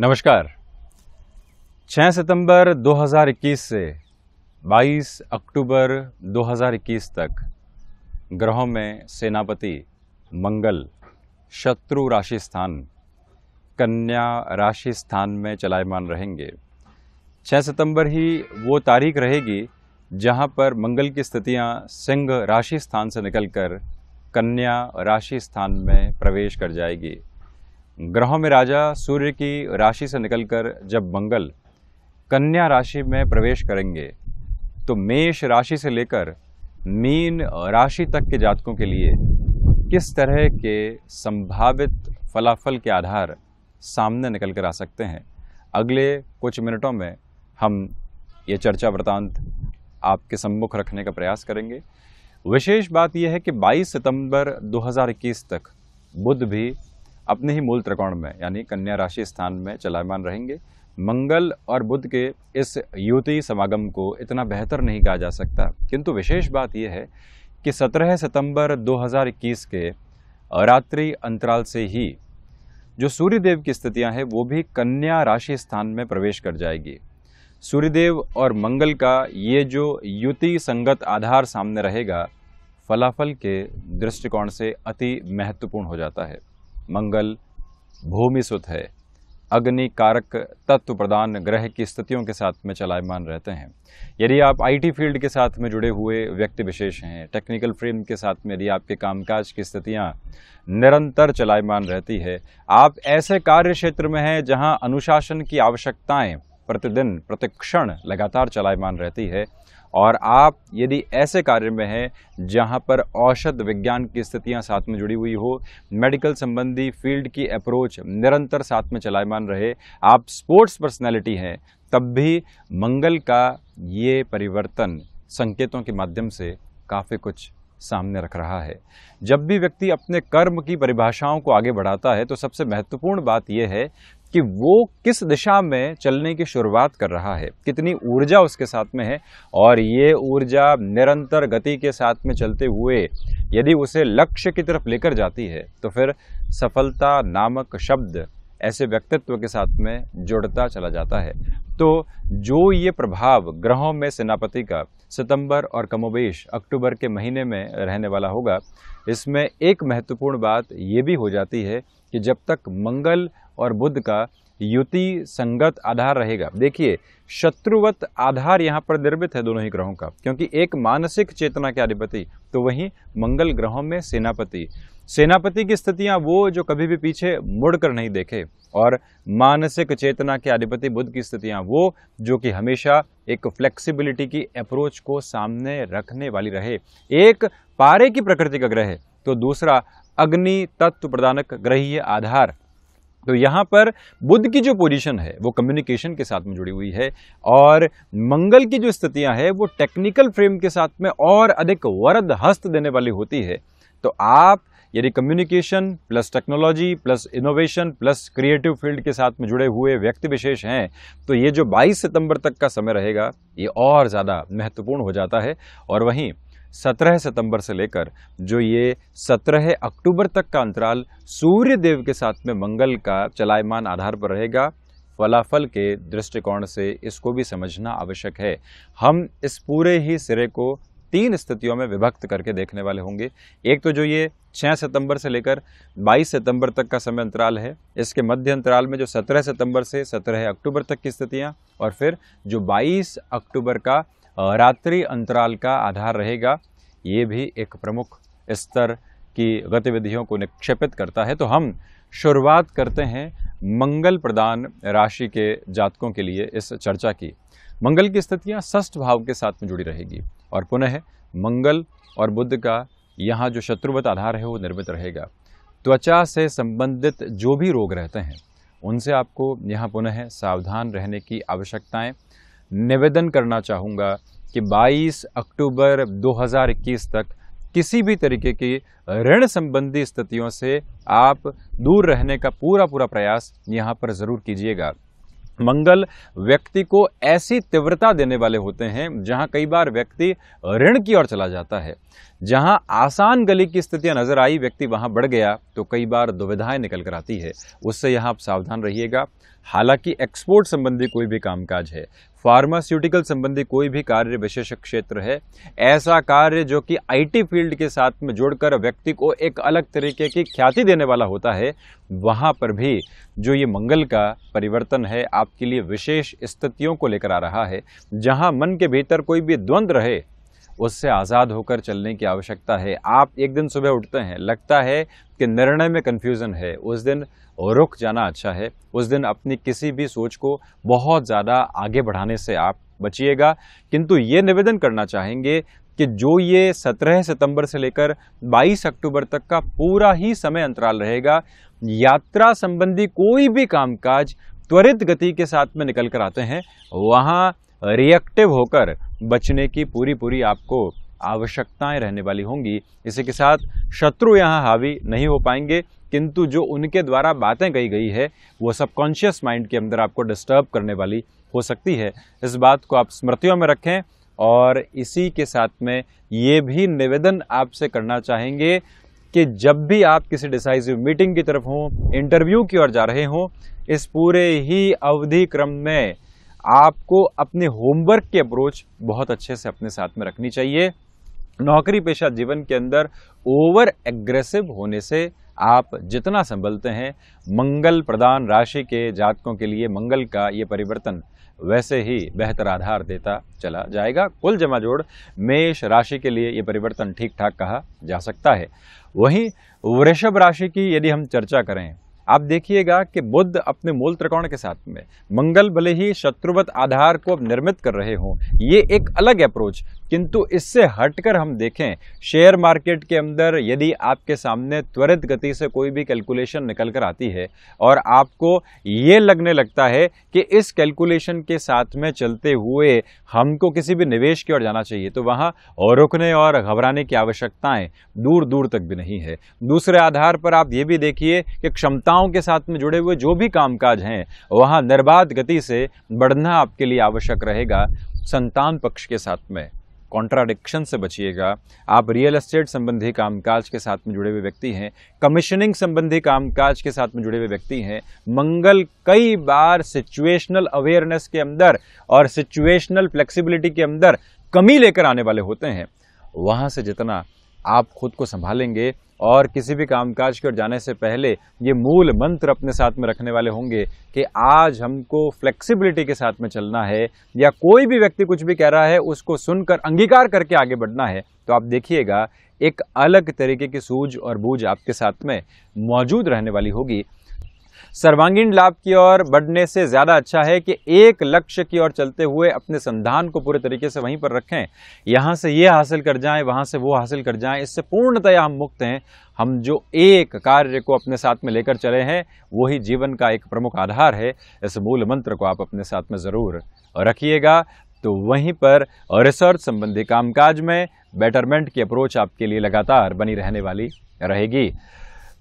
नमस्कार 6 सितंबर 2021 से 22 अक्टूबर 2021 तक ग्रहों में सेनापति मंगल शत्रु राशि स्थान कन्या राशि स्थान में चलायमान रहेंगे 6 सितंबर ही वो तारीख रहेगी जहां पर मंगल की स्थितियां सिंह राशि स्थान से निकलकर कन्या राशि स्थान में प्रवेश कर जाएगी ग्रहों में राजा सूर्य की राशि से निकलकर जब मंगल कन्या राशि में प्रवेश करेंगे तो मेष राशि से लेकर मीन राशि तक के जातकों के लिए किस तरह के संभावित फलाफल के आधार सामने निकल कर आ सकते हैं अगले कुछ मिनटों में हम ये चर्चा वृतांत आपके सम्मुख रखने का प्रयास करेंगे विशेष बात यह है कि 22 सितंबर 2021 तक बुध भी अपने ही मूल त्रिकोण में यानी कन्या राशि स्थान में चलायमान रहेंगे मंगल और बुद्ध के इस युति समागम को इतना बेहतर नहीं कहा जा सकता किंतु विशेष बात यह है कि 17 सितंबर 2021 के रात्रि अंतराल से ही जो सूर्यदेव की स्थितियां हैं वो भी कन्या राशि स्थान में प्रवेश कर जाएगी सूर्यदेव और मंगल का ये जो युति संगत आधार सामने रहेगा फलाफल के दृष्टिकोण से अति महत्वपूर्ण हो जाता है मंगल भूमि सुत है अग्नि कारक तत्व प्रदान ग्रह की स्थितियों के साथ में चलायमान रहते हैं यदि आप आईटी फील्ड के साथ में जुड़े हुए व्यक्ति विशेष हैं टेक्निकल फ्रेम के साथ में यदि आपके कामकाज की स्थितियां निरंतर चलायमान रहती है आप ऐसे कार्य क्षेत्र में हैं जहां अनुशासन की आवश्यकताएं प्रतिदिन प्रतिक्षण लगातार चलायमान रहती है और आप यदि ऐसे कार्य में हैं जहां पर औषध विज्ञान की स्थितियां साथ में जुड़ी हुई हो मेडिकल संबंधी फील्ड की अप्रोच निरंतर साथ में चलायमान रहे आप स्पोर्ट्स पर्सनैलिटी हैं तब भी मंगल का ये परिवर्तन संकेतों के माध्यम से काफ़ी कुछ सामने रख रहा है जब भी व्यक्ति अपने कर्म की परिभाषाओं को आगे बढ़ाता है तो सबसे महत्वपूर्ण बात यह है कि वो किस दिशा में चलने की शुरुआत कर रहा है कितनी ऊर्जा उसके साथ में है और ये ऊर्जा निरंतर गति के साथ में चलते हुए यदि उसे लक्ष्य की तरफ लेकर जाती है तो फिर सफलता नामक शब्द ऐसे व्यक्तित्व के साथ में जुड़ता चला जाता है तो जो ये प्रभाव ग्रहों में सेनापति का सितंबर और कमोबेश अक्टूबर के महीने में रहने वाला होगा इसमें एक महत्वपूर्ण बात ये भी हो जाती है कि जब तक मंगल और बुद्ध का युति संगत आधार रहेगा देखिए शत्रुवत आधार यहाँ पर निर्मित है दोनों ही ग्रहों का क्योंकि एक मानसिक चेतना के अधिपति तो वहीं मंगल ग्रहों में सेनापति सेनापति की स्थितियां वो जो कभी भी पीछे मुड़कर नहीं देखे और मानसिक चेतना के अधिपति बुद्ध की स्थितियां वो जो कि हमेशा एक फ्लेक्सिबिलिटी की अप्रोच को सामने रखने वाली रहे एक पारे की प्रकृति का ग्रह तो दूसरा अग्नि तत्व प्रदानक ग्रहीय आधार तो यहाँ पर बुद्ध की जो पोजीशन है वो कम्युनिकेशन के साथ में जुड़ी हुई है और मंगल की जो स्थितियाँ हैं वो टेक्निकल फ्रेम के साथ में और अधिक वरद हस्त देने वाली होती है तो आप यदि communication plus technology plus innovation plus creative field के साथ में जुड़े हुए व्यक्ति विशेष हैं तो ये जो 22 सितंबर तक का समय रहेगा ये और ज़्यादा महत्वपूर्ण हो जाता है और वहीं 17 सितंबर से लेकर जो ये 17 अक्टूबर तक का अंतराल सूर्य देव के साथ में मंगल का चलायमान आधार पर रहेगा फलाफल के दृष्टिकोण से इसको भी समझना आवश्यक है हम इस पूरे ही सिरे को तीन स्थितियों में विभक्त करके देखने वाले होंगे एक तो जो ये 6 सितंबर से लेकर 22 सितंबर तक का समय अंतराल है इसके मध्य अंतराल में जो 17 सितंबर से 17 अक्टूबर तक की स्थितियाँ और फिर जो 22 अक्टूबर का रात्रि अंतराल का आधार रहेगा ये भी एक प्रमुख स्तर की गतिविधियों को निक्षेपित करता है तो हम शुरुआत करते हैं मंगल प्रदान राशि के जातकों के लिए इस चर्चा की मंगल की स्थितियाँ षष्ठ भाव के साथ में जुड़ी रहेगी और पुनः मंगल और बुद्ध का यहाँ जो शत्रुवत आधार है वो निर्मित रहेगा त्वचा से संबंधित जो भी रोग रहते हैं उनसे आपको यहाँ पुनः सावधान रहने की आवश्यकताएं निवेदन करना चाहूँगा कि 22 अक्टूबर 2021 तक किसी भी तरीके की ऋण संबंधी स्थितियों से आप दूर रहने का पूरा पूरा प्रयास यहाँ पर ज़रूर कीजिएगा मंगल व्यक्ति को ऐसी तीव्रता देने वाले होते हैं जहां कई बार व्यक्ति ऋण की ओर चला जाता है जहां आसान गली की स्थितियां नजर आई व्यक्ति वहां बढ़ गया तो कई बार दुविधाएं निकल कर आती है उससे यहां आप सावधान रहिएगा हालांकि एक्सपोर्ट संबंधी कोई भी कामकाज है फार्मास्यूटिकल संबंधी कोई भी कार्य विशेष क्षेत्र है ऐसा कार्य जो कि आईटी फील्ड के साथ में जोड़कर व्यक्ति को एक अलग तरीके की ख्याति देने वाला होता है वहाँ पर भी जो ये मंगल का परिवर्तन है आपके लिए विशेष स्थितियों को लेकर आ रहा है जहाँ मन के भीतर कोई भी द्वंद्व रहे उससे आज़ाद होकर चलने की आवश्यकता है आप एक दिन सुबह उठते हैं लगता है कि निर्णय में कन्फ्यूज़न है उस दिन रुक जाना अच्छा है उस दिन अपनी किसी भी सोच को बहुत ज़्यादा आगे बढ़ाने से आप बचिएगा किंतु ये निवेदन करना चाहेंगे कि जो ये 17 सितंबर से लेकर 22 अक्टूबर तक का पूरा ही समय अंतराल रहेगा यात्रा संबंधी कोई भी कामकाज त्वरित गति के साथ में निकल कर आते हैं वहाँ रिएक्टिव होकर बचने की पूरी पूरी आपको आवश्यकताएं रहने वाली होंगी इसी के साथ शत्रु यहाँ हावी नहीं हो पाएंगे किंतु जो उनके द्वारा बातें कही गई है वो सबकॉन्शियस माइंड के अंदर आपको डिस्टर्ब करने वाली हो सकती है इस बात को आप स्मृतियों में रखें और इसी के साथ में ये भी निवेदन आपसे करना चाहेंगे कि जब भी आप किसी डिसाइसिव मीटिंग की तरफ हों इंटरव्यू की ओर जा रहे हों इस पूरे ही अवधि क्रम में आपको अपने होमवर्क की अप्रोच बहुत अच्छे से अपने साथ में रखनी चाहिए नौकरी पेशा जीवन के अंदर ओवर एग्रेसिव होने से आप जितना संभलते हैं मंगल प्रदान राशि के जातकों के लिए मंगल का ये परिवर्तन वैसे ही बेहतर आधार देता चला जाएगा कुल जमा जोड़ मेष राशि के लिए ये परिवर्तन ठीक ठाक कहा जा सकता है वहीं वृषभ राशि की यदि हम चर्चा करें आप देखिएगा कि बुद्ध अपने मूल त्रिकोण के साथ में मंगल भले ही शत्रुवत आधार को निर्मित कर रहे हों ये एक अलग अप्रोच किंतु इससे हटकर हम देखें शेयर मार्केट के अंदर यदि आपके सामने त्वरित गति से कोई भी कैलकुलेशन निकल कर आती है और आपको ये लगने लगता है कि इस कैलकुलेशन के साथ में चलते हुए हमको किसी भी निवेश की ओर जाना चाहिए तो वहाँ रुकने और घबराने की आवश्यकताएं दूर दूर तक भी नहीं है दूसरे आधार पर आप ये भी देखिए कि क्षमता संस्थाओं के साथ में जुड़े हुए जो भी कामकाज हैं वहाँ निर्बाध गति से बढ़ना आपके लिए आवश्यक रहेगा संतान पक्ष के साथ में कॉन्ट्राडिक्शन से बचिएगा आप रियल एस्टेट संबंधी कामकाज के साथ में जुड़े हुए व्यक्ति हैं कमीशनिंग संबंधी कामकाज के साथ में जुड़े हुए व्यक्ति हैं मंगल कई बार सिचुएशनल अवेयरनेस के अंदर और सिचुएशनल फ्लेक्सिबिलिटी के अंदर कमी लेकर आने वाले होते हैं वहाँ से जितना आप खुद को संभालेंगे और किसी भी कामकाज की ओर जाने से पहले ये मूल मंत्र अपने साथ में रखने वाले होंगे कि आज हमको फ्लेक्सिबिलिटी के साथ में चलना है या कोई भी व्यक्ति कुछ भी कह रहा है उसको सुनकर अंगीकार करके आगे बढ़ना है तो आप देखिएगा एक अलग तरीके की सूझ और बूझ आपके साथ में मौजूद रहने वाली होगी सर्वांगीण लाभ की ओर बढ़ने से ज़्यादा अच्छा है कि एक लक्ष्य की ओर चलते हुए अपने संधान को पूरे तरीके से वहीं पर रखें यहाँ से ये हासिल कर जाएं वहाँ से वो हासिल कर जाएं इससे पूर्णतया हम मुक्त हैं हम जो एक कार्य को अपने साथ में लेकर चले हैं वही जीवन का एक प्रमुख आधार है इस मूल मंत्र को आप अपने साथ में ज़रूर रखिएगा तो वहीं पर रिसर्च संबंधी कामकाज में बेटरमेंट की अप्रोच आपके लिए लगातार बनी रहने वाली रहेगी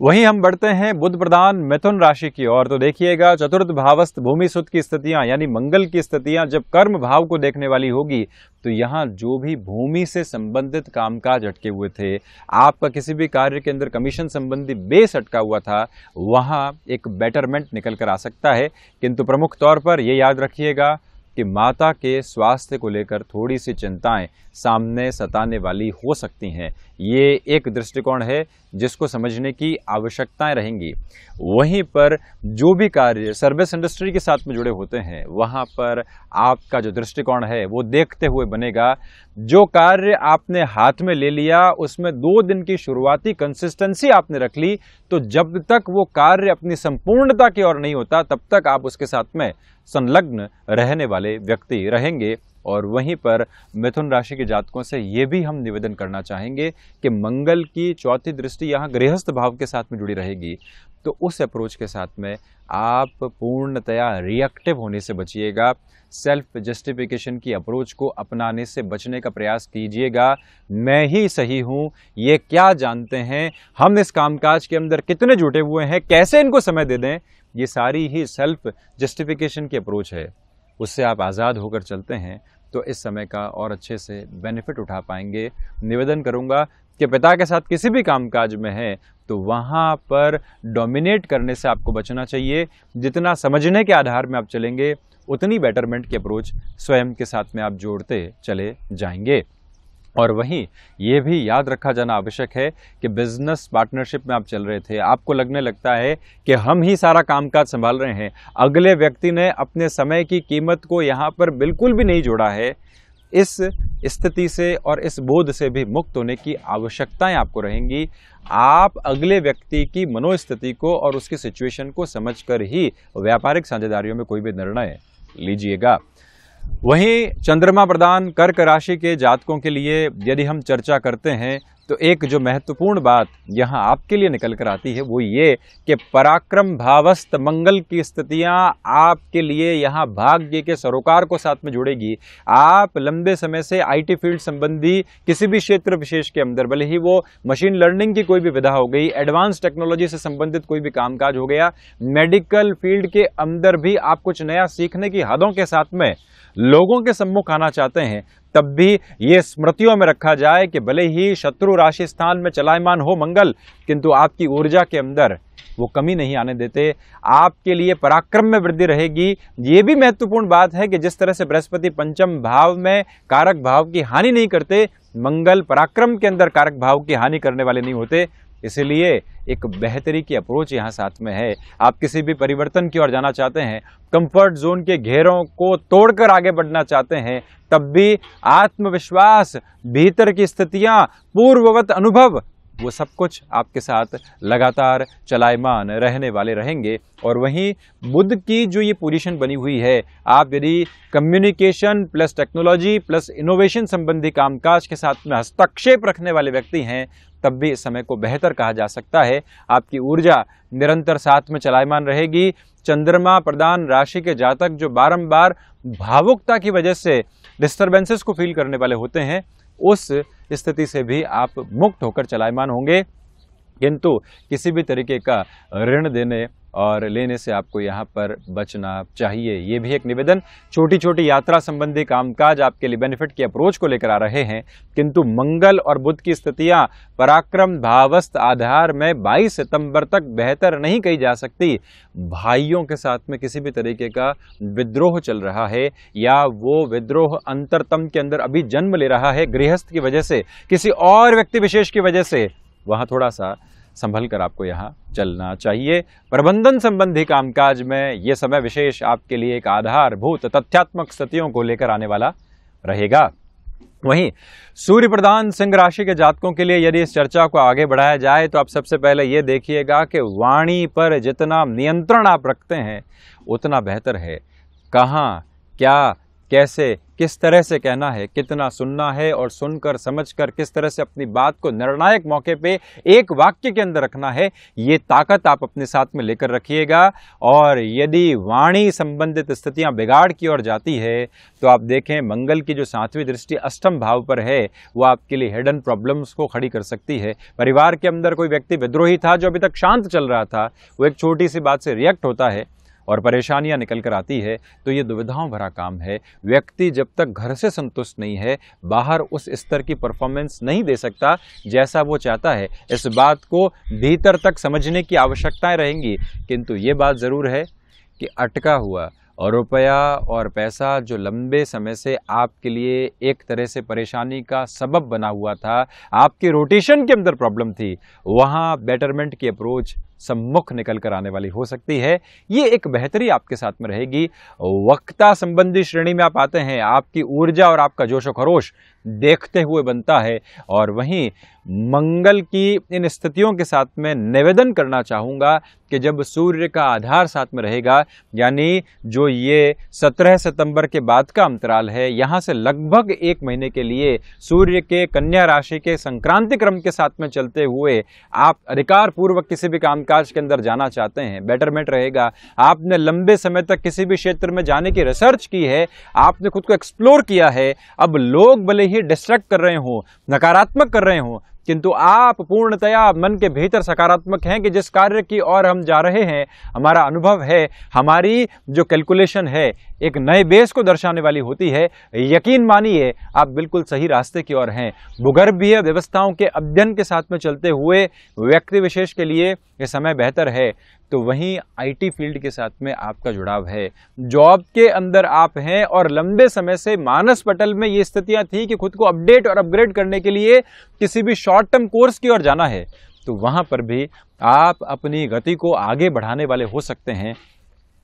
वहीं हम बढ़ते हैं बुद्ध प्रधान मिथुन राशि की ओर तो देखिएगा चतुर्थ भावस्थ भूमि सुत की स्थितियां यानी मंगल की स्थितियां जब कर्म भाव को देखने वाली होगी तो यहाँ जो भी भूमि से संबंधित कामकाज अटके हुए थे आपका किसी भी कार्य के अंदर कमीशन संबंधी बेस अटका हुआ था वहाँ एक बेटरमेंट निकल कर आ सकता है किंतु प्रमुख तौर पर ये याद रखिएगा कि माता के स्वास्थ्य को लेकर थोड़ी सी चिंताएं सामने सताने वाली हो सकती हैं ये एक दृष्टिकोण है जिसको समझने की आवश्यकताएं रहेंगी वहीं पर जो भी कार्य सर्विस इंडस्ट्री के साथ में जुड़े होते हैं वहाँ पर आपका जो दृष्टिकोण है वो देखते हुए बनेगा जो कार्य आपने हाथ में ले लिया उसमें दो दिन की शुरुआती कंसिस्टेंसी आपने रख ली तो जब तक वो कार्य अपनी संपूर्णता की ओर नहीं होता तब तक आप उसके साथ में संलग्न रहने वाले व्यक्ति रहेंगे और वहीं पर मिथुन राशि के जातकों से ये भी हम निवेदन करना चाहेंगे कि मंगल की चौथी दृष्टि यहाँ गृहस्थ भाव के साथ में जुड़ी रहेगी तो उस अप्रोच के साथ में आप पूर्णतया रिएक्टिव होने से बचिएगा सेल्फ जस्टिफिकेशन की अप्रोच को अपनाने से बचने का प्रयास कीजिएगा मैं ही सही हूँ ये क्या जानते हैं हम इस कामकाज के अंदर कितने जुटे हुए हैं कैसे इनको समय दे दें ये सारी ही सेल्फ जस्टिफिकेशन की अप्रोच है उससे आप आज़ाद होकर चलते हैं तो इस समय का और अच्छे से बेनिफिट उठा पाएंगे निवेदन करूँगा के पिता के साथ किसी भी कामकाज में है तो वहाँ पर डोमिनेट करने से आपको बचना चाहिए जितना समझने के आधार में आप चलेंगे उतनी बेटरमेंट की अप्रोच स्वयं के साथ में आप जोड़ते चले जाएंगे और वहीं ये भी याद रखा जाना आवश्यक है कि बिज़नेस पार्टनरशिप में आप चल रहे थे आपको लगने लगता है कि हम ही सारा कामकाज संभाल रहे हैं अगले व्यक्ति ने अपने समय की कीमत को यहाँ पर बिल्कुल भी नहीं जोड़ा है इस स्थिति से और इस बोध से भी मुक्त होने की आवश्यकताएं आपको रहेंगी आप अगले व्यक्ति की मनोस्थिति को और उसकी सिचुएशन को समझकर ही व्यापारिक साझेदारियों में कोई भी निर्णय लीजिएगा वहीं चंद्रमा प्रदान कर्क राशि के जातकों के लिए यदि हम चर्चा करते हैं तो एक जो महत्वपूर्ण बात यहाँ आपके लिए निकल कर आती है वो ये कि पराक्रम भावस्त मंगल की स्थितियाँ आपके लिए यहाँ भाग्य के सरोकार को साथ में जुड़ेगी आप लंबे समय से आईटी फील्ड संबंधी किसी भी क्षेत्र विशेष के अंदर भले ही वो मशीन लर्निंग की कोई भी विधा हो गई एडवांस टेक्नोलॉजी से संबंधित कोई भी कामकाज हो गया मेडिकल फील्ड के अंदर भी आप कुछ नया सीखने की हदों के साथ में लोगों के सम्मुख आना चाहते हैं तब भी ये स्मृतियों में रखा जाए कि भले ही शत्रु राशि स्थान में चलायमान हो मंगल किंतु आपकी ऊर्जा के अंदर वो कमी नहीं आने देते आपके लिए पराक्रम में वृद्धि रहेगी ये भी महत्वपूर्ण बात है कि जिस तरह से बृहस्पति पंचम भाव में कारक भाव की हानि नहीं करते मंगल पराक्रम के अंदर कारक भाव की हानि करने वाले नहीं होते इसलिए एक बेहतरी की अप्रोच यहाँ साथ में है आप किसी भी परिवर्तन की ओर जाना चाहते हैं कंफर्ट जोन के घेरों को तोड़कर आगे बढ़ना चाहते हैं तब भी आत्मविश्वास भीतर की स्थितियाँ पूर्ववत अनुभव वो सब कुछ आपके साथ लगातार चलायमान रहने वाले रहेंगे और वहीं बुद्ध की जो ये पोजीशन बनी हुई है आप यदि communication plus technology plus innovation संबंधी कामकाज के साथ में हस्तक्षेप रखने वाले व्यक्ति हैं तब भी इस समय को बेहतर कहा जा सकता है आपकी ऊर्जा निरंतर साथ में चलायमान रहेगी चंद्रमा प्रदान राशि के जातक जो बारंबार भावुकता की वजह से डिस्टर्बेंसेस को फील करने वाले होते हैं उस स्थिति से भी आप मुक्त होकर चलायमान होंगे किंतु किसी भी तरीके का ऋण देने और लेने से आपको यहाँ पर बचना चाहिए ये भी एक निवेदन छोटी छोटी यात्रा संबंधी कामकाज आपके लिए बेनिफिट की अप्रोच को लेकर आ रहे हैं किंतु मंगल और बुद्ध की स्थितियाँ पराक्रम भावस्थ आधार में 22 सितंबर तक बेहतर नहीं कही जा सकती भाइयों के साथ में किसी भी तरीके का विद्रोह चल रहा है या वो विद्रोह अंतरतम के अंदर अभी जन्म ले रहा है गृहस्थ की वजह से किसी और व्यक्ति विशेष की वजह से वहाँ थोड़ा सा संभल कर आपको यहाँ चलना चाहिए प्रबंधन संबंधी कामकाज में ये समय विशेष आपके लिए एक आधारभूत तथ्यात्मक स्थितियों को लेकर आने वाला रहेगा वहीं सूर्य प्रधान सिंह राशि के जातकों के लिए यदि इस चर्चा को आगे बढ़ाया जाए तो आप सबसे पहले ये देखिएगा कि वाणी पर जितना नियंत्रण आप रखते हैं उतना बेहतर है कहाँ क्या कैसे किस तरह से कहना है कितना सुनना है और सुनकर समझकर किस तरह से अपनी बात को निर्णायक मौके पे एक वाक्य के अंदर रखना है ये ताकत आप अपने साथ में लेकर रखिएगा और यदि वाणी संबंधित स्थितियां बिगाड़ की ओर जाती है तो आप देखें मंगल की जो सातवीं दृष्टि अष्टम भाव पर है वो आपके लिए हिडन प्रॉब्लम्स को खड़ी कर सकती है परिवार के अंदर कोई व्यक्ति विद्रोही था जो अभी तक शांत चल रहा था वो एक छोटी सी बात से रिएक्ट होता है और परेशानियां निकल कर आती है तो ये दुविधाओं भरा काम है व्यक्ति जब तक घर से संतुष्ट नहीं है बाहर उस स्तर की परफॉर्मेंस नहीं दे सकता जैसा वो चाहता है इस बात को भीतर तक समझने की आवश्यकताएं रहेंगी किंतु ये बात ज़रूर है कि अटका हुआ और रुपया और पैसा जो लंबे समय से आपके लिए एक तरह से परेशानी का सबब बना हुआ था आपकी रोटेशन के अंदर प्रॉब्लम थी वहाँ बेटरमेंट की अप्रोच सम्मुख निकल कर आने वाली हो सकती है ये एक बेहतरी आपके साथ में रहेगी वक्ता संबंधी श्रेणी में आप आते हैं आपकी ऊर्जा और आपका जोश खरोश देखते हुए बनता है और वहीं मंगल की इन स्थितियों के साथ में निवेदन करना चाहूँगा कि जब सूर्य का आधार साथ में रहेगा यानी जो ये 17 सितंबर के बाद का अंतराल है यहाँ से लगभग एक महीने के लिए सूर्य के कन्या राशि के संक्रांति क्रम के साथ में चलते हुए आप अधिकार पूर्वक किसी भी कामकाज के अंदर जाना चाहते हैं बेटरमेंट रहेगा आपने लंबे समय तक किसी भी क्षेत्र में जाने की रिसर्च की है आपने खुद को एक्सप्लोर किया है अब लोग भले ही डिस्ट्रैक्ट कर रहे हो नकारात्मक कर रहे हो किंतु आप पूर्णतया मन के भीतर सकारात्मक हैं कि जिस कार्य की ओर हम जा रहे हैं हमारा अनुभव है हमारी जो कैलकुलेशन है एक नए बेस को दर्शाने वाली होती है यकीन मानिए आप बिल्कुल सही रास्ते की ओर हैं भूगर्भीय व्यवस्थाओं के अध्ययन के साथ में चलते हुए व्यक्ति विशेष के लिए ये समय बेहतर है तो वहीं आईटी फील्ड के साथ में आपका जुड़ाव है जॉब के अंदर आप हैं और लंबे समय से मानस पटल में ये स्थितियां थी कि खुद को अपडेट और अपग्रेड करने के लिए किसी भी शॉर्ट टर्म कोर्स की ओर जाना है तो वहाँ पर भी आप अपनी गति को आगे बढ़ाने वाले हो सकते हैं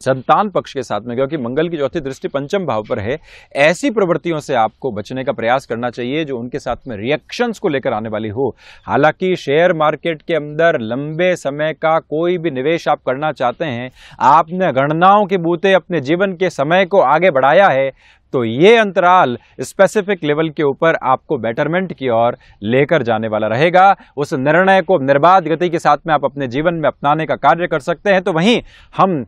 संतान पक्ष के साथ में क्योंकि मंगल की चौथी दृष्टि पंचम भाव पर है ऐसी प्रवृत्तियों से आपको बचने का प्रयास करना चाहिए जो उनके साथ में रिएक्शंस को लेकर आने वाली हो हालांकि शेयर मार्केट के अंदर लंबे समय का कोई भी निवेश आप करना चाहते हैं आपने गणनाओं के बूते अपने जीवन के समय को आगे बढ़ाया है तो ये अंतराल स्पेसिफिक लेवल के ऊपर आपको बेटरमेंट की ओर लेकर जाने वाला रहेगा उस निर्णय को निर्बाध गति के साथ में आप अपने जीवन में अपनाने का कार्य कर सकते हैं तो वहीं हम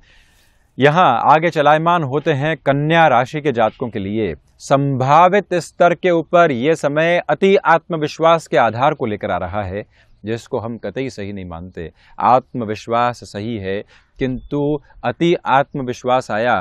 यहाँ आगे चलायमान होते हैं कन्या राशि के जातकों के लिए संभावित स्तर के ऊपर यह समय अति आत्मविश्वास के आधार को लेकर आ रहा है जिसको हम कतई सही नहीं मानते आत्मविश्वास सही है किंतु अति आत्मविश्वास आया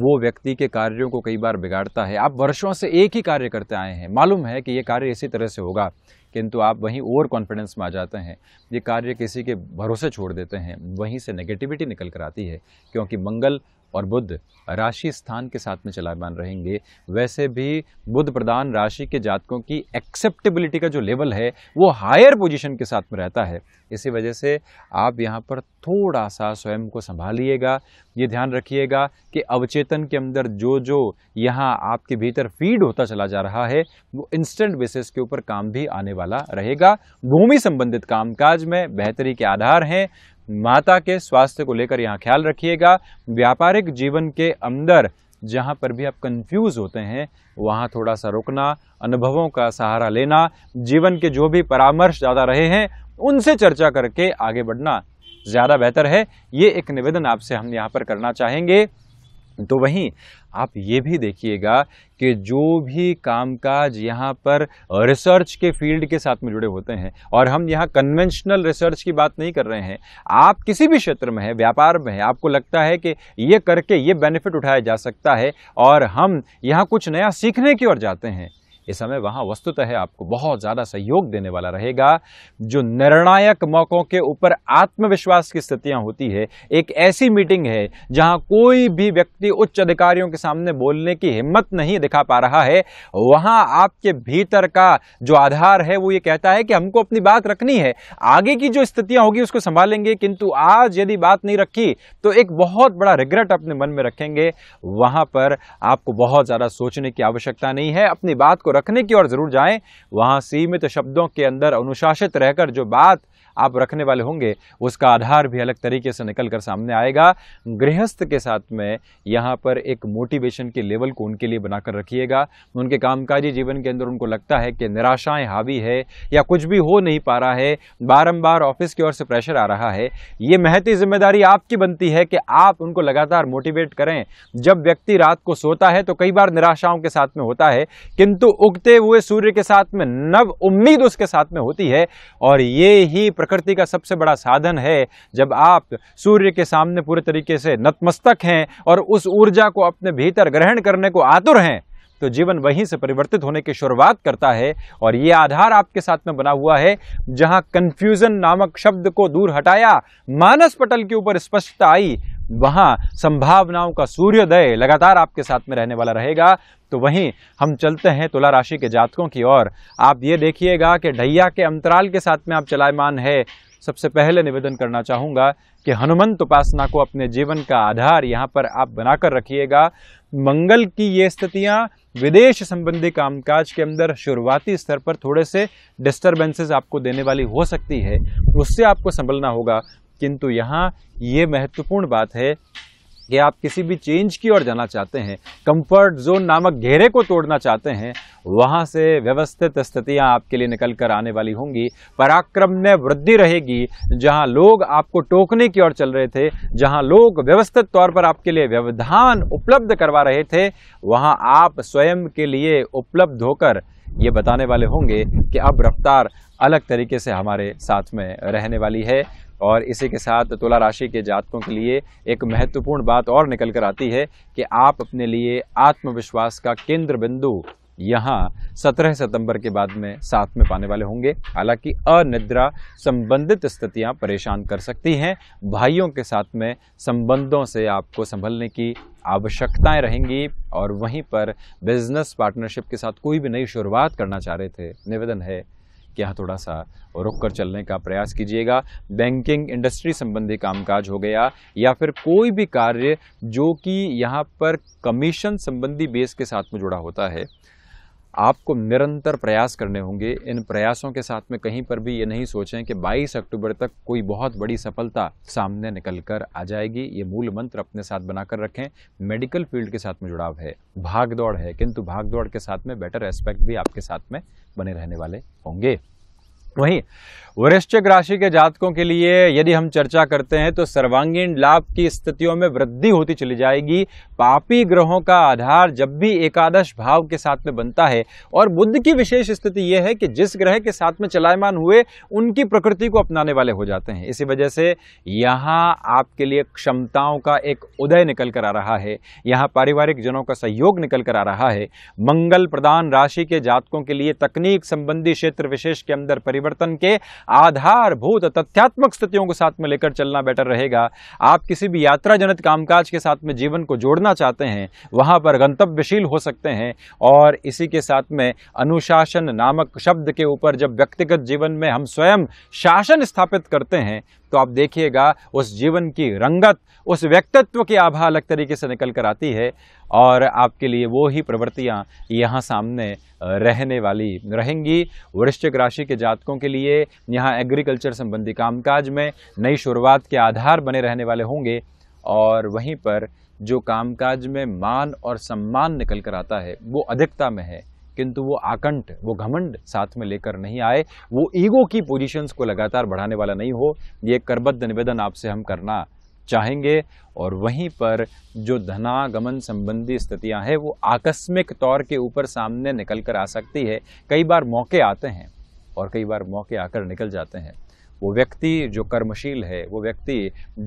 वो व्यक्ति के कार्यों को कई बार बिगाड़ता है आप वर्षों से एक ही कार्य करते आए हैं मालूम है कि ये कार्य इसी तरह से होगा किंतु आप वहीं ओवर कॉन्फिडेंस में आ जाते हैं ये कार्य किसी के भरोसे छोड़ देते हैं वहीं से नेगेटिविटी निकल कर आती है क्योंकि मंगल और बुद्ध राशि स्थान के साथ में चलायमान रहेंगे वैसे भी बुद्ध प्रधान राशि के जातकों की एक्सेप्टेबिलिटी का जो लेवल है वो हायर पोजीशन के साथ में रहता है इसी वजह से आप यहाँ पर थोड़ा सा स्वयं को संभालिएगा ये ध्यान रखिएगा कि अवचेतन के अंदर जो जो यहाँ आपके भीतर फीड होता चला जा रहा है वो इंस्टेंट बेसिस के ऊपर काम भी आने वाला रहेगा भूमि संबंधित कामकाज में बेहतरी के आधार हैं माता के स्वास्थ्य को लेकर यहाँ ख्याल रखिएगा व्यापारिक जीवन के अंदर जहाँ पर भी आप कंफ्यूज होते हैं वहाँ थोड़ा सा रुकना अनुभवों का सहारा लेना जीवन के जो भी परामर्श ज़्यादा रहे हैं उनसे चर्चा करके आगे बढ़ना ज़्यादा बेहतर है ये एक निवेदन आपसे हम यहाँ पर करना चाहेंगे तो वहीं आप ये भी देखिएगा कि जो भी कामकाज यहाँ पर रिसर्च के फील्ड के साथ में जुड़े होते हैं और हम यहाँ कन्वेंशनल रिसर्च की बात नहीं कर रहे हैं आप किसी भी क्षेत्र में हैं व्यापार में हैं आपको लगता है कि ये करके ये बेनिफिट उठाया जा सकता है और हम यहाँ कुछ नया सीखने की ओर जाते हैं इस समय वहाँ वस्तुतः आपको बहुत ज़्यादा सहयोग देने वाला रहेगा जो निर्णायक मौक़ों के ऊपर आत्मविश्वास की स्थितियाँ होती है एक ऐसी मीटिंग है जहाँ कोई भी व्यक्ति उच्च अधिकारियों के सामने बोलने की हिम्मत नहीं दिखा पा रहा है वहाँ आपके भीतर का जो आधार है वो ये कहता है कि हमको अपनी बात रखनी है आगे की जो स्थितियाँ होगी उसको संभालेंगे किंतु आज यदि बात नहीं रखी तो एक बहुत बड़ा रिग्रेट अपने मन में रखेंगे वहाँ पर आपको बहुत ज़्यादा सोचने की आवश्यकता नहीं है अपनी बात को रखने की ओर ज़रूर जाएं वहां सीमित शब्दों के अंदर अनुशासित रहकर जो बात आप रखने वाले होंगे उसका आधार भी अलग तरीके से निकल कर सामने आएगा गृहस्थ के साथ में यहाँ पर एक मोटिवेशन के लेवल को उनके लिए बनाकर रखिएगा उनके कामकाजी जीवन के अंदर उनको लगता है कि निराशाएं हावी है या कुछ भी हो नहीं पा रहा है बारम्बार ऑफिस की ओर से प्रेशर आ रहा है ये महती जिम्मेदारी आपकी बनती है कि आप उनको लगातार मोटिवेट करें जब व्यक्ति रात को सोता है तो कई बार निराशाओं के साथ में होता है किंतु उगते हुए सूर्य के साथ में नव उम्मीद उसके साथ में होती है और ये ही प्रकृति का सबसे बड़ा साधन है जब आप सूर्य के सामने पूरे तरीके से नतमस्तक हैं और उस ऊर्जा को अपने भीतर ग्रहण करने को आतुर हैं तो जीवन वहीं से परिवर्तित होने की शुरुआत करता है और ये आधार आपके साथ में बना हुआ है जहां कंफ्यूजन नामक शब्द को दूर हटाया मानस पटल के ऊपर स्पष्टता आई वहाँ संभावनाओं का सूर्योदय लगातार आपके साथ में रहने वाला रहेगा तो वहीं हम चलते हैं तुला राशि के जातकों की ओर आप ये देखिएगा कि ढैया के अंतराल के साथ में आप चलायमान है सबसे पहले निवेदन करना चाहूँगा कि हनुमंत उपासना को अपने जीवन का आधार यहाँ पर आप बनाकर रखिएगा मंगल की ये स्थितियाँ विदेश संबंधी कामकाज के अंदर शुरुआती स्तर पर थोड़े से डिस्टर्बेंसेस आपको देने वाली हो सकती है उससे आपको संभलना होगा किंतु यहाँ ये महत्वपूर्ण बात है कि आप किसी भी चेंज की ओर जाना चाहते हैं कंफर्ट जोन नामक घेरे को तोड़ना चाहते हैं वहाँ से व्यवस्थित स्थितियाँ आपके लिए निकल कर आने वाली होंगी पराक्रम में वृद्धि रहेगी जहाँ लोग आपको टोकने की ओर चल रहे थे जहाँ लोग व्यवस्थित तौर पर आपके लिए व्यवधान उपलब्ध करवा रहे थे वहाँ आप स्वयं के लिए उपलब्ध होकर ये बताने वाले होंगे कि अब रफ्तार अलग तरीके से हमारे साथ में रहने वाली है और इसी के साथ तुला राशि के जातकों के लिए एक महत्वपूर्ण बात और निकल कर आती है कि आप अपने लिए आत्मविश्वास का केंद्र बिंदु यहाँ 17 सितंबर के बाद में साथ में पाने वाले होंगे हालांकि अनिद्रा संबंधित स्थितियाँ परेशान कर सकती हैं भाइयों के साथ में संबंधों से आपको संभलने की आवश्यकताएं रहेंगी और वहीं पर बिजनेस पार्टनरशिप के साथ कोई भी नई शुरुआत करना चाह रहे थे निवेदन है यहाँ थोड़ा सा रुक कर चलने का प्रयास कीजिएगा बैंकिंग इंडस्ट्री संबंधी कामकाज हो गया या फिर कोई भी कार्य जो कि यहाँ पर कमीशन संबंधी बेस के साथ में जुड़ा होता है आपको निरंतर प्रयास करने होंगे इन प्रयासों के साथ में कहीं पर भी ये नहीं सोचें कि 22 अक्टूबर तक कोई बहुत बड़ी सफलता सामने निकल कर आ जाएगी ये मूल मंत्र अपने साथ बनाकर रखें मेडिकल फील्ड के साथ में जुड़ाव है भाग दौड़ है किंतु भाग दौड़ के साथ में बेटर एस्पेक्ट भी आपके साथ में बने रहने वाले होंगे वहीं वृश्चिक राशि के जातकों के लिए यदि हम चर्चा करते हैं तो सर्वांगीण लाभ की स्थितियों में वृद्धि होती चली जाएगी पापी ग्रहों का आधार जब भी एकादश भाव के साथ में बनता है और बुद्ध की विशेष स्थिति यह है कि जिस ग्रह के साथ में चलायमान हुए उनकी प्रकृति को अपनाने वाले हो जाते हैं इसी वजह से यहाँ आपके लिए क्षमताओं का एक उदय निकल कर आ रहा है यहाँ पारिवारिक जनों का सहयोग निकल कर आ रहा है मंगल प्रदान राशि के जातकों के लिए तकनीक संबंधी क्षेत्र विशेष के अंदर परिवार परिवर्तन के आधारभूत तथ्यात्मक स्थितियों को साथ में लेकर चलना बेटर रहेगा आप किसी भी यात्रा जनित कामकाज के साथ में जीवन को जोड़ना चाहते हैं वहां पर गंतव्यशील हो सकते हैं और इसी के साथ में अनुशासन नामक शब्द के ऊपर जब व्यक्तिगत जीवन में हम स्वयं शासन स्थापित करते हैं तो आप देखिएगा उस जीवन की रंगत उस व्यक्तित्व की आभा अलग तरीके से निकल कर आती है और आपके लिए वो ही प्रवृत्तियाँ यहाँ सामने रहने वाली रहेंगी वृश्चिक राशि के जातकों के लिए यहाँ एग्रीकल्चर संबंधी कामकाज में नई शुरुआत के आधार बने रहने वाले होंगे और वहीं पर जो कामकाज में मान और सम्मान निकल कर आता है वो अधिकता में है किंतु वो आकंठ वो घमंड साथ में लेकर नहीं आए वो ईगो की पोजीशंस को लगातार बढ़ाने वाला नहीं हो ये करबद्ध निवेदन आपसे हम करना चाहेंगे और वहीं पर जो धनागमन संबंधी स्थितियां हैं वो आकस्मिक तौर के ऊपर सामने निकल कर आ सकती है कई बार मौके आते हैं और कई बार मौके आकर निकल जाते हैं वो व्यक्ति जो कर्मशील है वो व्यक्ति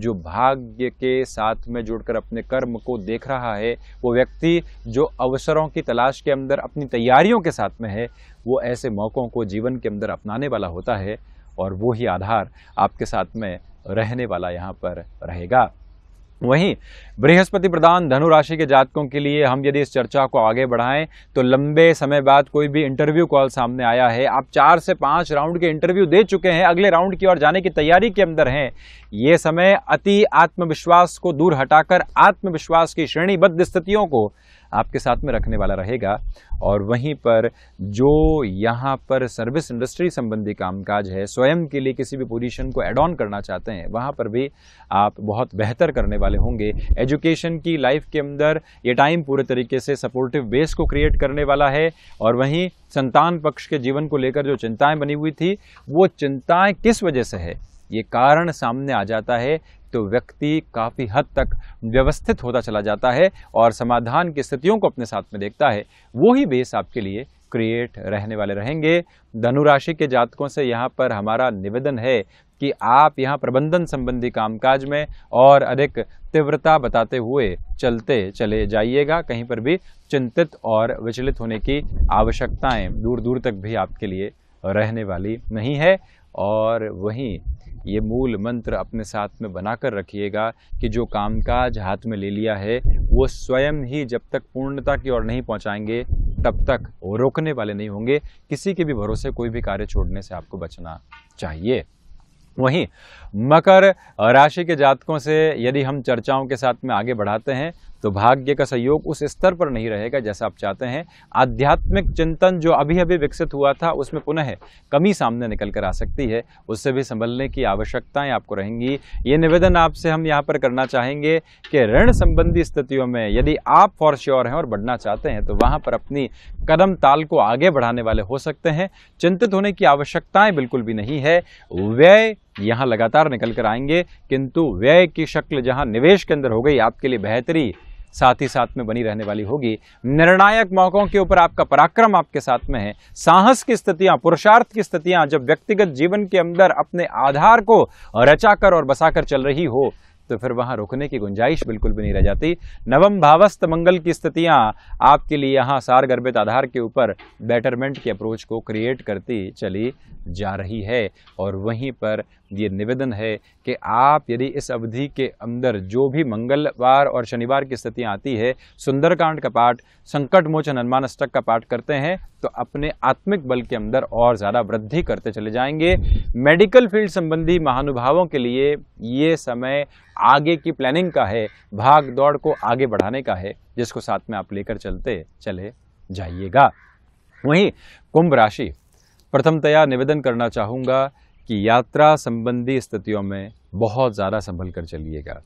जो भाग्य के साथ में जुड़कर अपने कर्म को देख रहा है वो व्यक्ति जो अवसरों की तलाश के अंदर अपनी तैयारियों के साथ में है वो ऐसे मौक़ों को जीवन के अंदर अपनाने वाला होता है और वो ही आधार आपके साथ में रहने वाला यहाँ पर रहेगा वहीं बृहस्पति प्रधान धनु राशि के जातकों के लिए हम यदि इस चर्चा को आगे बढ़ाएं तो लंबे समय बाद कोई भी इंटरव्यू कॉल सामने आया है आप चार से पांच राउंड के इंटरव्यू दे चुके हैं अगले राउंड की ओर जाने की तैयारी के अंदर हैं ये समय अति आत्मविश्वास को दूर हटाकर आत्मविश्वास की श्रेणीबद्ध स्थितियों को आपके साथ में रखने वाला रहेगा और वहीं पर जो यहाँ पर सर्विस इंडस्ट्री संबंधी कामकाज है स्वयं के लिए किसी भी पोजीशन को एड ऑन करना चाहते हैं वहाँ पर भी आप बहुत बेहतर करने वाले होंगे एजुकेशन की लाइफ के अंदर ये टाइम पूरे तरीके से सपोर्टिव बेस को क्रिएट करने वाला है और वहीं संतान पक्ष के जीवन को लेकर जो चिंताएं बनी हुई थी वो चिंताएं किस वजह से है ये कारण सामने आ जाता है तो व्यक्ति काफ़ी हद तक व्यवस्थित होता चला जाता है और समाधान की स्थितियों को अपने साथ में देखता है वो ही बेस आपके लिए क्रिएट रहने वाले रहेंगे धनुराशि के जातकों से यहाँ पर हमारा निवेदन है कि आप यहाँ प्रबंधन संबंधी कामकाज में और अधिक तीव्रता बताते हुए चलते चले जाइएगा कहीं पर भी चिंतित और विचलित होने की आवश्यकताएं दूर दूर तक भी आपके लिए रहने वाली नहीं है और वहीं ये मूल मंत्र अपने साथ में बनाकर रखिएगा कि जो कामकाज हाथ में ले लिया है वो स्वयं ही जब तक पूर्णता की ओर नहीं पहुंचाएंगे तब तक वो रोकने वाले नहीं होंगे किसी के भी भरोसे कोई भी कार्य छोड़ने से आपको बचना चाहिए वहीं मकर राशि के जातकों से यदि हम चर्चाओं के साथ में आगे बढ़ाते हैं तो भाग्य का सहयोग उस स्तर पर नहीं रहेगा जैसा आप चाहते हैं आध्यात्मिक चिंतन जो अभी अभी विकसित हुआ था उसमें पुनः कमी सामने निकल कर आ सकती है उससे भी संभलने की आवश्यकताएं आपको रहेंगी ये निवेदन आपसे हम यहाँ पर करना चाहेंगे कि ऋण संबंधी स्थितियों में यदि आप फॉर श्योर हैं और बढ़ना चाहते हैं तो वहाँ पर अपनी कदम ताल को आगे बढ़ाने वाले हो सकते हैं चिंतित होने की आवश्यकताएं बिल्कुल भी नहीं है व्यय यहाँ लगातार निकल कर आएंगे किंतु व्यय की शक्ल जहाँ निवेश के अंदर हो गई आपके लिए बेहतरी साथ ही साथ में बनी रहने वाली होगी निर्णायक मौक़ों के ऊपर आपका पराक्रम आपके साथ में है साहस की स्थितियां पुरुषार्थ की स्थितियां जब व्यक्तिगत जीवन के अंदर अपने आधार को रचाकर और बसाकर चल रही हो तो फिर वहां रुकने की गुंजाइश बिल्कुल भी नहीं रह जाती नवम भावस्त मंगल की स्थितियां आपके लिए यहाँ सार गर्भित आधार के ऊपर बेटरमेंट के अप्रोच को क्रिएट करती चली जा रही है और वहीं पर ये निवेदन है कि आप यदि इस अवधि के अंदर जो भी मंगलवार और शनिवार की स्थितियाँ आती है सुंदरकांड का पाठ संकट मोचन हनुमान अष्टक का पाठ करते हैं तो अपने आत्मिक बल के अंदर और ज़्यादा वृद्धि करते चले जाएंगे मेडिकल फील्ड संबंधी महानुभावों के लिए ये समय आगे की प्लानिंग का है भाग दौड़ को आगे बढ़ाने का है जिसको साथ में आप लेकर चलते चले जाइएगा वहीं कुंभ राशि प्रथमतया निवेदन करना चाहूँगा कि यात्रा संबंधी स्थितियों में बहुत ज़्यादा संभल कर चलिएगा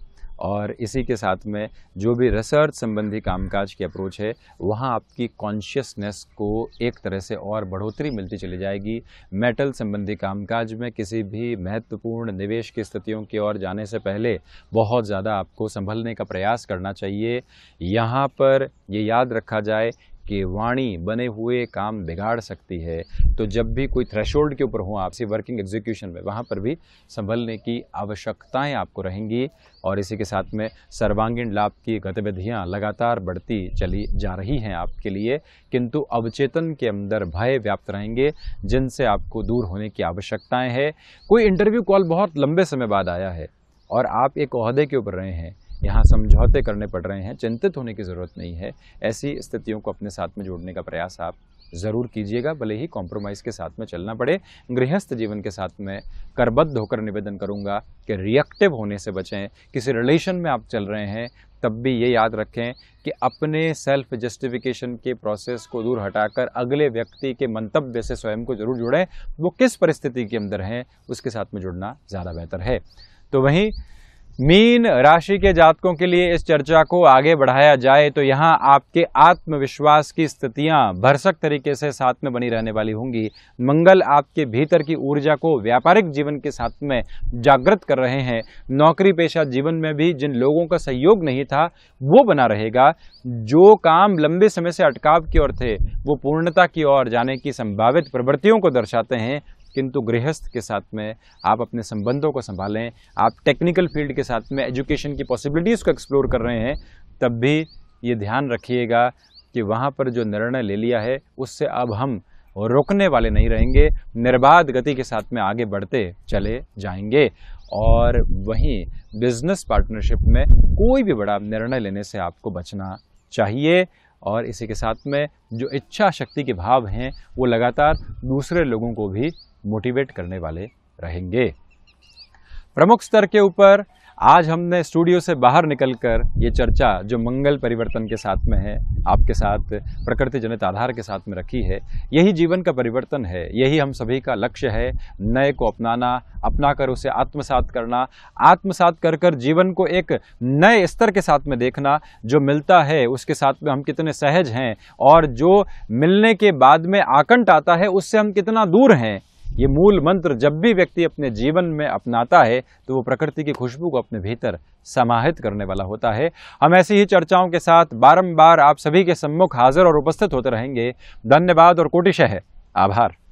और इसी के साथ में जो भी रिसर्च संबंधी कामकाज की अप्रोच है वहाँ आपकी कॉन्शियसनेस को एक तरह से और बढ़ोतरी मिलती चली जाएगी मेटल संबंधी कामकाज में किसी भी महत्वपूर्ण निवेश की स्थितियों की ओर जाने से पहले बहुत ज़्यादा आपको संभलने का प्रयास करना चाहिए यहाँ पर ये याद रखा जाए आपके वाणी बने हुए काम बिगाड़ सकती है तो जब भी कोई थ्रेशोल्ड के ऊपर हो आपसे वर्किंग एग्जीक्यूशन में वहाँ पर भी संभलने की आवश्यकताएं आपको रहेंगी और इसी के साथ में सर्वांगीण लाभ की गतिविधियाँ लगातार बढ़ती चली जा रही हैं आपके लिए किंतु अवचेतन के अंदर भय व्याप्त रहेंगे जिनसे आपको दूर होने की आवश्यकताएँ हैं कोई इंटरव्यू कॉल बहुत लंबे समय बाद आया है और आप एक अहदे के ऊपर रहे हैं यहाँ समझौते करने पड़ रहे हैं चिंतित होने की ज़रूरत नहीं है ऐसी स्थितियों को अपने साथ में जोड़ने का प्रयास आप ज़रूर कीजिएगा भले ही कॉम्प्रोमाइज़ के साथ में चलना पड़े गृहस्थ जीवन के साथ में करबद्ध होकर निवेदन करूँगा कि रिएक्टिव होने से बचें किसी रिलेशन में आप चल रहे हैं तब भी ये याद रखें कि अपने सेल्फ जस्टिफिकेशन के प्रोसेस को दूर हटाकर अगले व्यक्ति के मंतव्य से स्वयं को जरूर जुड़ें वो किस परिस्थिति के अंदर हैं उसके साथ में जुड़ना ज़्यादा बेहतर है तो वहीं मीन राशि के जातकों के लिए इस चर्चा को आगे बढ़ाया जाए तो यहाँ आपके आत्मविश्वास की स्थितियाँ भरसक तरीके से साथ में बनी रहने वाली होंगी मंगल आपके भीतर की ऊर्जा को व्यापारिक जीवन के साथ में जागृत कर रहे हैं नौकरी पेशा जीवन में भी जिन लोगों का सहयोग नहीं था वो बना रहेगा जो काम लंबे समय से अटकाव की ओर थे वो पूर्णता की ओर जाने की संभावित प्रवृत्तियों को दर्शाते हैं किंतु गृहस्थ के साथ में आप अपने संबंधों को संभालें आप टेक्निकल फील्ड के साथ में एजुकेशन की पॉसिबिलिटीज़ को एक्सप्लोर कर रहे हैं तब भी ये ध्यान रखिएगा कि वहाँ पर जो निर्णय ले लिया है उससे अब हम रोकने वाले नहीं रहेंगे निर्बाध गति के साथ में आगे बढ़ते चले जाएंगे और वहीं बिजनेस पार्टनरशिप में कोई भी बड़ा निर्णय लेने से आपको बचना चाहिए और इसी के साथ में जो इच्छा शक्ति के भाव हैं वो लगातार दूसरे लोगों को भी मोटिवेट करने वाले रहेंगे प्रमुख स्तर के ऊपर आज हमने स्टूडियो से बाहर निकलकर ये चर्चा जो मंगल परिवर्तन के साथ में है आपके साथ प्रकृति जनित आधार के साथ में रखी है यही जीवन का परिवर्तन है यही हम सभी का लक्ष्य है नए को अपनाना अपना कर उसे आत्मसात करना आत्मसात कर कर जीवन को एक नए स्तर के साथ में देखना जो मिलता है उसके साथ में हम कितने सहज हैं और जो मिलने के बाद में आकंट आता है उससे हम कितना दूर हैं ये मूल मंत्र जब भी व्यक्ति अपने जीवन में अपनाता है तो वो प्रकृति की खुशबू को अपने भीतर समाहित करने वाला होता है हम ऐसी ही चर्चाओं के साथ बारंबार आप सभी के सम्मुख हाजिर और उपस्थित होते रहेंगे धन्यवाद और कोटिश है आभार